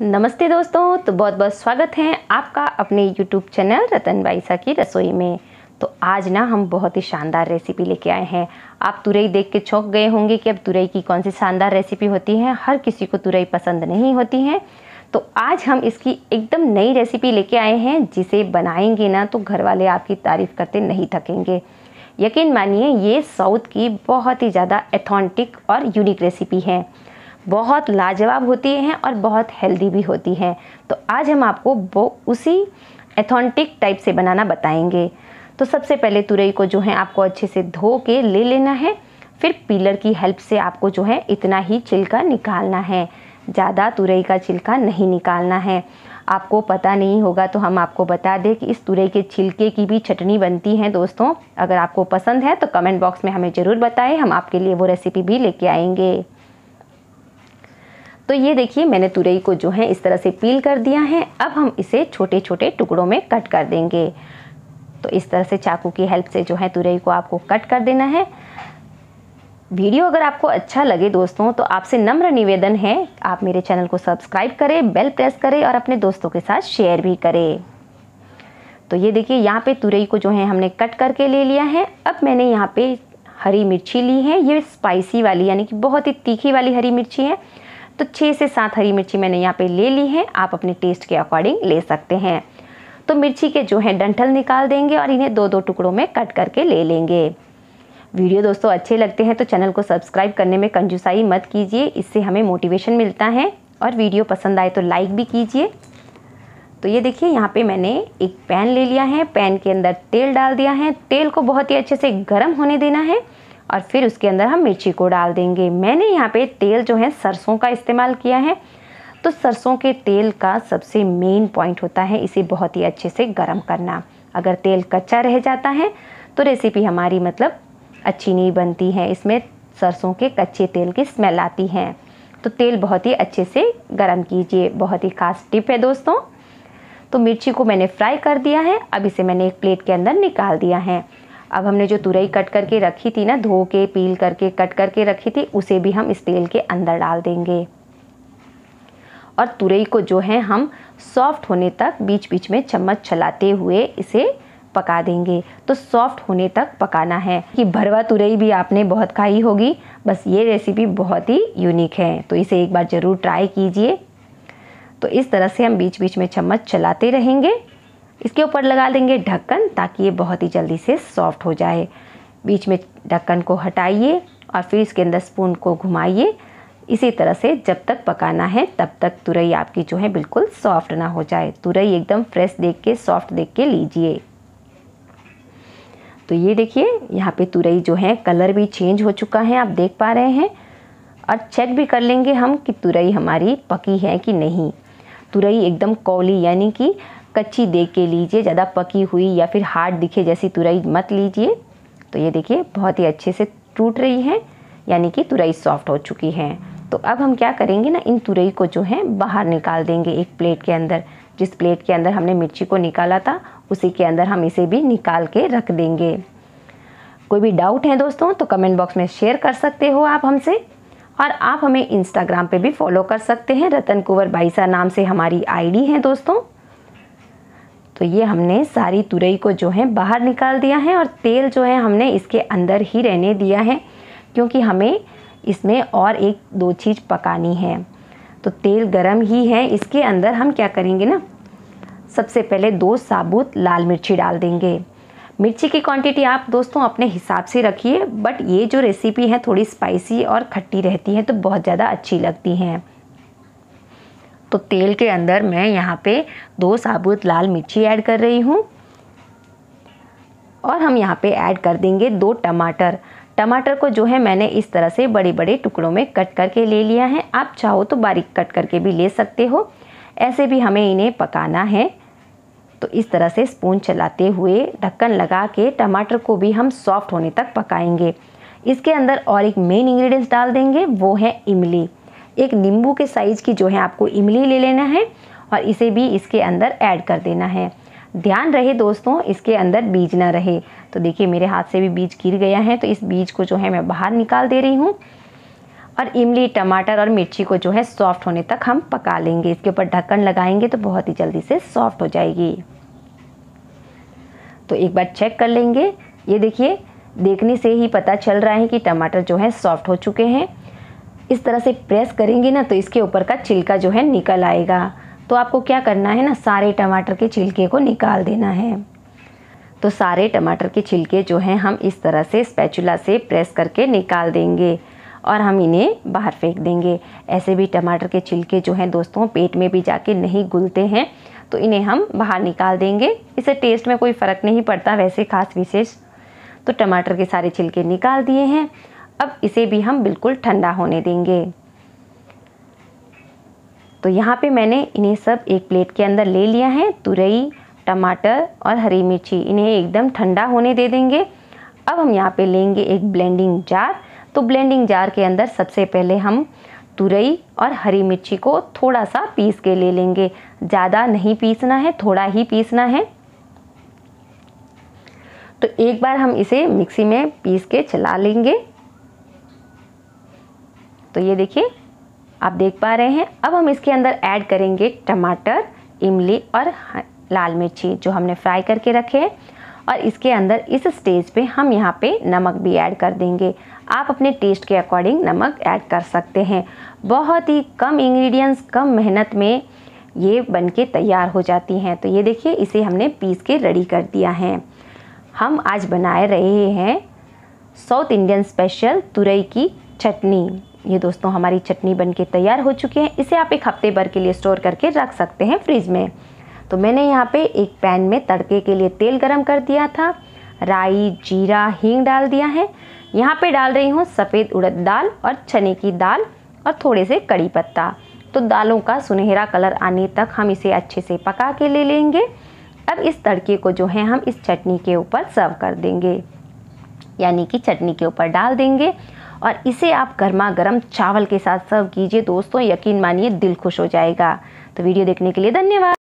नमस्ते दोस्तों तो बहुत बहुत स्वागत है आपका अपने यूट्यूब चैनल रतन बाईसा की रसोई में तो आज ना हम बहुत ही शानदार रेसिपी लेके आए हैं आप तुरई देख के चौंक गए होंगे कि अब तुरई की कौन सी शानदार रेसिपी होती है हर किसी को तुरई पसंद नहीं होती है तो आज हम इसकी एकदम नई रेसिपी लेके आए हैं जिसे बनाएंगे ना तो घर वाले आपकी तारीफ़ करते नहीं थकेंगे यकीन मानिए ये साउथ की बहुत ही ज़्यादा एथेंटिक और यूनिक रेसिपी है बहुत लाजवाब होती हैं और बहुत हेल्दी भी होती हैं तो आज हम आपको वो उसी एथोंटिक टाइप से बनाना बताएंगे तो सबसे पहले तुरई को जो है आपको अच्छे से धो के ले लेना है फिर पीलर की हेल्प से आपको जो है इतना ही छिलका निकालना है ज़्यादा तुरई का छिलका नहीं निकालना है आपको पता नहीं होगा तो हम आपको बता दें कि इस तुरई के छिलके की भी चटनी बनती है दोस्तों अगर आपको पसंद है तो कमेंट बॉक्स में हमें ज़रूर बताएं हम आपके लिए वो रेसिपी भी लेके आएंगे तो ये देखिए मैंने तुरई को जो है इस तरह से पील कर दिया है अब हम इसे छोटे छोटे टुकड़ों में कट कर देंगे तो इस तरह से चाकू की हेल्प से जो है तुरई को आपको कट कर देना है वीडियो अगर आपको अच्छा लगे दोस्तों तो आपसे नम्र निवेदन है आप मेरे चैनल को सब्सक्राइब करें बेल प्रेस करें और अपने दोस्तों के साथ शेयर भी करें तो ये देखिए यहाँ पे तुरई को जो है हमने कट करके ले लिया है अब मैंने यहाँ पे हरी मिर्ची ली है ये स्पाइसी वाली यानी कि बहुत ही तीखी वाली हरी मिर्ची है तो छः से सात हरी मिर्ची मैंने यहाँ पे ले ली है आप अपने टेस्ट के अकॉर्डिंग ले सकते हैं तो मिर्ची के जो हैं डंठल निकाल देंगे और इन्हें दो दो टुकड़ों में कट करके ले लेंगे वीडियो दोस्तों अच्छे लगते हैं तो चैनल को सब्सक्राइब करने में कंजूसाई मत कीजिए इससे हमें मोटिवेशन मिलता है और वीडियो पसंद आए तो लाइक भी कीजिए तो ये देखिए यहाँ पे मैंने एक पैन ले लिया है पैन के अंदर तेल डाल दिया है तेल को बहुत ही अच्छे से गर्म होने देना है और फिर उसके अंदर हम मिर्ची को डाल देंगे मैंने यहाँ पे तेल जो है सरसों का इस्तेमाल किया है तो सरसों के तेल का सबसे मेन पॉइंट होता है इसे बहुत ही अच्छे से गर्म करना अगर तेल कच्चा रह जाता है तो रेसिपी हमारी मतलब अच्छी नहीं बनती है इसमें सरसों के कच्चे तेल की स्मेल आती है तो तेल बहुत ही अच्छे से गर्म कीजिए बहुत ही खास टिप है दोस्तों तो मिर्ची को मैंने फ्राई कर दिया है अब इसे मैंने एक प्लेट के अंदर निकाल दिया है अब हमने जो तुरई कट करके रखी थी ना धो के पील करके कट करके रखी थी उसे भी हम इस तेल के अंदर डाल देंगे और तुरई को जो है हम सॉफ्ट होने तक बीच बीच में चम्मच चलाते हुए इसे पका देंगे तो सॉफ्ट होने तक पकाना है कि भरवा तुरई भी आपने बहुत खाई होगी बस ये रेसिपी बहुत ही यूनिक है तो इसे एक बार ज़रूर ट्राई कीजिए तो इस तरह से हम बीच बीच में चम्मच चलाते रहेंगे इसके ऊपर लगा देंगे ढक्कन ताकि ये बहुत ही जल्दी से सॉफ्ट हो जाए बीच में ढक्कन को हटाइए और फिर इसके अंदर स्पून को घुमाइए इसी तरह से जब तक पकाना है तब तक तुरई आपकी जो है बिल्कुल सॉफ्ट ना हो जाए तुरई एकदम फ्रेश देख के सॉफ्ट देख के लीजिए तो ये देखिए यहाँ पे तुरई जो है कलर भी चेंज हो चुका है आप देख पा रहे हैं और चेक भी कर लेंगे हम कि तुरई हमारी पकी है कि नहीं तुरई एकदम कौली यानी कि कच्ची देख के लीजिए ज़्यादा पकी हुई या फिर हार्ड दिखे जैसी तुरई मत लीजिए तो ये देखिए बहुत ही अच्छे से टूट रही है यानी कि तुरई सॉफ्ट हो चुकी है तो अब हम क्या करेंगे ना इन तुरई को जो है बाहर निकाल देंगे एक प्लेट के अंदर जिस प्लेट के अंदर हमने मिर्ची को निकाला था उसी के अंदर हम इसे भी निकाल के रख देंगे कोई भी डाउट है दोस्तों तो कमेंट बॉक्स में शेयर कर सकते हो आप हमसे और आप हमें इंस्टाग्राम पे भी फॉलो कर सकते हैं रतन कुंवर बाईसा नाम से हमारी आईडी है दोस्तों तो ये हमने सारी तुरई को जो है बाहर निकाल दिया है और तेल जो है हमने इसके अंदर ही रहने दिया है क्योंकि हमें इसमें और एक दो चीज़ पकानी है तो तेल गरम ही है इसके अंदर हम क्या करेंगे ना सबसे पहले दो साबुत लाल मिर्ची डाल देंगे मिर्ची की क्वांटिटी आप दोस्तों अपने हिसाब से रखिए बट ये जो रेसिपी है थोड़ी स्पाइसी और खट्टी रहती है तो बहुत ज़्यादा अच्छी लगती हैं तो तेल के अंदर मैं यहाँ पे दो साबुत लाल मिर्ची ऐड कर रही हूँ और हम यहाँ पे ऐड कर देंगे दो टमाटर टमाटर को जो है मैंने इस तरह से बड़े बड़े टुकड़ों में कट करके ले लिया है आप चाहो तो बारीक कट करके भी ले सकते हो ऐसे भी हमें इन्हें पकाना है तो इस तरह से स्पून चलाते हुए ढक्कन लगा के टमाटर को भी हम सॉफ्ट होने तक पकाएंगे इसके अंदर और एक मेन इंग्रेडिएंट्स डाल देंगे वो है इमली एक नींबू के साइज़ की जो है आपको इमली ले लेना है और इसे भी इसके अंदर ऐड कर देना है ध्यान रहे दोस्तों इसके अंदर बीज ना रहे तो देखिए मेरे हाथ से भी बीज गिर गया है तो इस बीज को जो है मैं बाहर निकाल दे रही हूँ और इमली टमाटर और मिर्ची को जो है सॉफ्ट होने तक हम पका लेंगे इसके ऊपर ढक्कन लगाएंगे तो बहुत ही जल्दी से सॉफ्ट हो जाएगी तो एक बार चेक कर लेंगे ये देखिए देखने से ही पता चल रहा है कि टमाटर जो है सॉफ्ट हो चुके हैं इस तरह से प्रेस करेंगे ना तो इसके ऊपर का छिलका जो है निकल आएगा तो आपको क्या करना है ना सारे टमाटर के छिलके को निकाल देना है तो सारे टमाटर के छिलके जो हैं हम इस तरह से स्पैचुला से प्रेस करके निकाल देंगे और हम इन्हें बाहर फेंक देंगे ऐसे भी टमाटर के छिलके जो हैं दोस्तों पेट में भी जाके नहीं घुलते हैं तो इन्हें हम बाहर निकाल देंगे इससे टेस्ट में कोई फ़र्क नहीं पड़ता वैसे खास विशेष तो टमाटर के सारे छिलके निकाल दिए हैं अब इसे भी हम बिल्कुल ठंडा होने देंगे तो यहाँ पे मैंने इन्हें सब एक प्लेट के अंदर ले लिया है तुरई टमाटर और हरी मिर्ची इन्हें एकदम ठंडा होने दे देंगे अब हम यहाँ पे लेंगे एक ब्लेंडिंग जार तो ब्लेंडिंग जार के अंदर सबसे पहले हम तुरई और हरी मिर्ची को थोड़ा सा पीस के ले लेंगे ज़्यादा नहीं पीसना है थोड़ा ही पीसना है तो एक बार हम इसे मिक्सी में पीस के चला लेंगे तो ये देखिए आप देख पा रहे हैं अब हम इसके अंदर ऐड करेंगे टमाटर इमली और लाल मिर्ची जो हमने फ्राई करके रखे हैं और इसके अंदर इस स्टेज पे हम यहाँ पे नमक भी ऐड कर देंगे आप अपने टेस्ट के अकॉर्डिंग नमक ऐड कर सकते हैं बहुत ही कम इंग्रेडिएंट्स कम मेहनत में ये बन के तैयार हो जाती हैं तो ये देखिए इसे हमने पीस के रेडी कर दिया है हम आज बनाए रहे हैं साउथ इंडियन स्पेशल तुरई की चटनी ये दोस्तों हमारी चटनी बन के तैयार हो चुकी है इसे आप एक हफ्ते भर के लिए स्टोर करके रख सकते हैं फ्रिज में तो मैंने यहाँ पे एक पैन में तड़के के लिए तेल गरम कर दिया था राई जीरा हींग डाल दिया है यहाँ पे डाल रही हूँ सफ़ेद उड़द दाल और चने की दाल और थोड़े से कड़ी पत्ता तो दालों का सुनहरा कलर आने तक हम इसे अच्छे से पका के ले लेंगे अब इस तड़के को जो है हम इस चटनी के ऊपर सर्व कर देंगे यानी कि चटनी के ऊपर डाल देंगे और इसे आप गर्मा गर्म चावल के साथ सर्व कीजिए दोस्तों यकीन मानिए दिल खुश हो जाएगा तो वीडियो देखने के लिए धन्यवाद